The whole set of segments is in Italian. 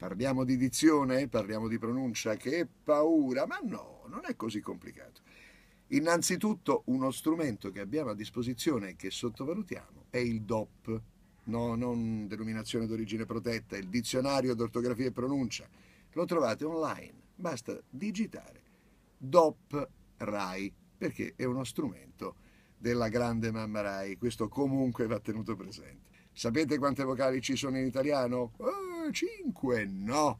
Parliamo di dizione, parliamo di pronuncia, che paura, ma no, non è così complicato. Innanzitutto uno strumento che abbiamo a disposizione e che sottovalutiamo è il DOP, no, non denominazione d'origine protetta, il dizionario d'ortografia e pronuncia. Lo trovate online, basta digitare DOP RAI, perché è uno strumento della grande mamma RAI, questo comunque va tenuto presente. Sapete quante vocali ci sono in italiano? Oh! 5, No.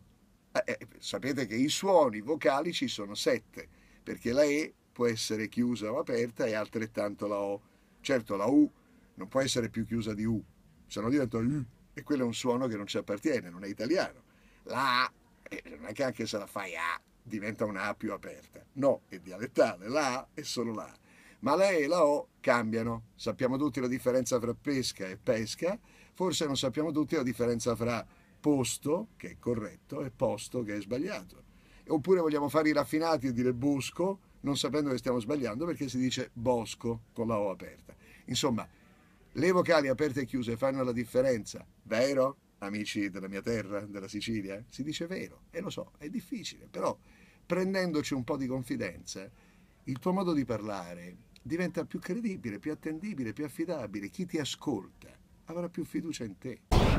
Eh, eh, sapete che i suoni vocali ci sono 7, perché la E può essere chiusa o aperta e altrettanto la O. Certo, la U non può essere più chiusa di U, se no diventa U e quello è un suono che non ci appartiene, non è italiano. La A, eh, non è che anche se la fai A diventa una A più aperta. No, è dialettale, la A è solo la A. Ma la E e la O cambiano. Sappiamo tutti la differenza fra pesca e pesca, forse non sappiamo tutti la differenza fra posto, che è corretto, e posto, che è sbagliato. Oppure vogliamo fare i raffinati e dire bosco, non sapendo che stiamo sbagliando perché si dice bosco con la O aperta. Insomma, le vocali aperte e chiuse fanno la differenza, vero? Amici della mia terra, della Sicilia, si dice vero, e lo so, è difficile, però prendendoci un po' di confidenza, il tuo modo di parlare diventa più credibile, più attendibile, più affidabile. Chi ti ascolta avrà più fiducia in te.